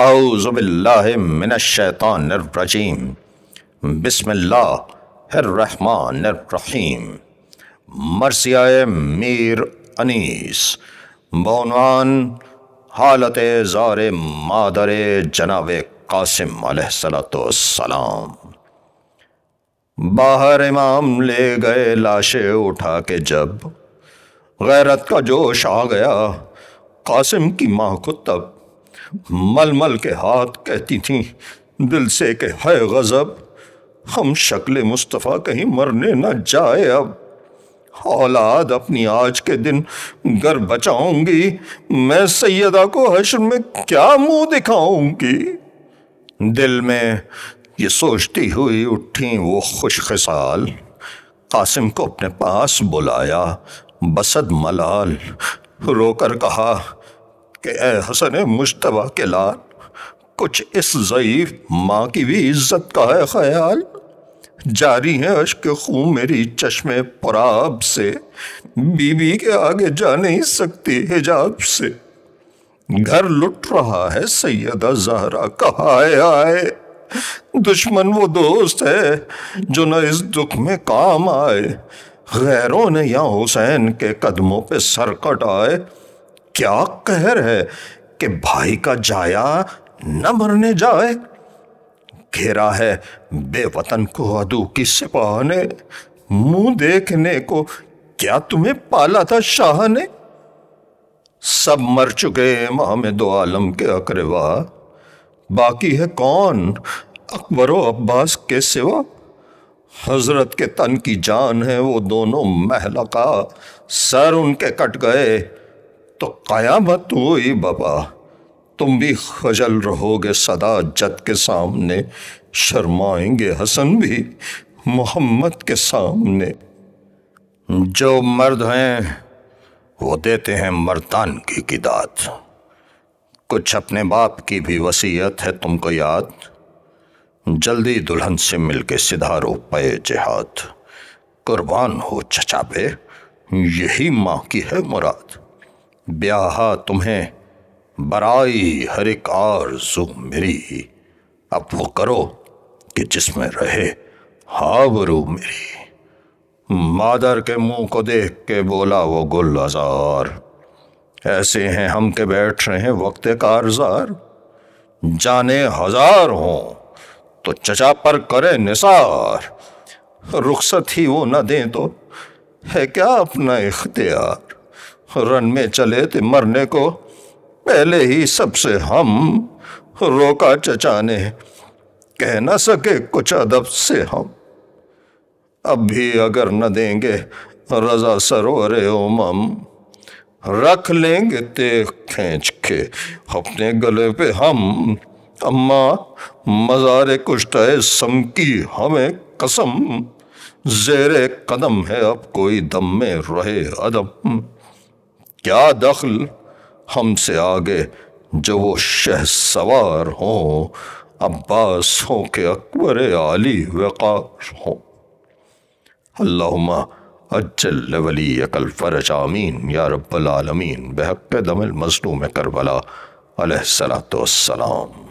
आउज़बिल्लिमिनशैतानरजीम बसमीम मरसियाए मीर अनीस बौनवान हालत ज़ार मादर जनाब कासिम सलाम बाहर इमाम ले गए लाशें उठा के जब गैरत का जोश आ गया कासिम की माँ को तब मलमल मल के हाथ कहती थी दिल से के है गज़ब हम शक्ल मुस्तफ़ा कहीं मरने न जाए अब औलाद अपनी आज के दिन घर बचाऊंगी मैं सैदा को हश्र में क्या मुंह दिखाऊंगी दिल में ये सोचती हुई उठी वो खुश खसाल कासिम को अपने पास बुलाया बसद मलाल रोकर कहा कि ए हसन मुशतबा के लाल कुछ इस ज़यीफ़ माँ की भी इज्जत का है ख्याल जारी है अश्क खूँ मेरी चश्मे पराब से बीबी के आगे जा नहीं सकती हिजाब से घर लुट रहा है सैदा जहरा कहा आए दुश्मन वो दोस्त है जो न इस दुख में काम आए गैरों ने यहाँ हुसैन के कदमों पे सरकट आए क्या कहर है कि भाई का जाया न मरने जाए घेरा है बेवतन को अदू की सिपाह ने मुंह देखने को क्या तुम्हें पाला था शाह ने सब मर चुके मामे दो आलम के अकरवा बाकी है कौन अकबर अब्बास के सिवा हजरत के तन की जान है वो दोनों का सर उनके कट गए तो कयामत हुई बाबा तुम भी खजल रहोगे सदा जद के सामने शर्माएंगे हसन भी मोहम्मद के सामने जो मर्द हैं वो देते हैं मर्दान की किदात कुछ अपने बाप की भी वसीयत है तुमको याद जल्दी दुल्हन से मिलके सिधारो पे जिहाद कुर्बान हो पे यही माँ की है मुराद ब्याहा तुम्हें बराई हर एक आरजू मेरी अब वो करो कि जिसमें रहे हाबरू मेरी मादर के मुंह को देख के बोला वो गुल हजार ऐसे हैं हम के बैठ रहे हैं वक्त कारजार जाने हजार हों तो चचा पर करे निसार रुखसत ही वो न दें तो है क्या अपना इख्तियार रन में चले थे मरने को पहले ही सबसे हम रोका चचा ने कह ना सके कुछ अदब से हम अब भी अगर न देंगे रजा सरोवर ओमम रख लेंगे ते खेच के अपने गले पे हम अम्मा मजारे कुश्त सम की हमें कसम जेरे कदम है अब कोई दम में रहे अदम क्या दखल हमसे आगे जो वो शह सवार हों अब्बास हो के अकबर आली वक़ार हों अल्लाहुम्मा अज्जल वली अकल फ़रज आमीन या रब्बल आलमीन बेहक दमल मजलूम करबला अलैहिस्सलाम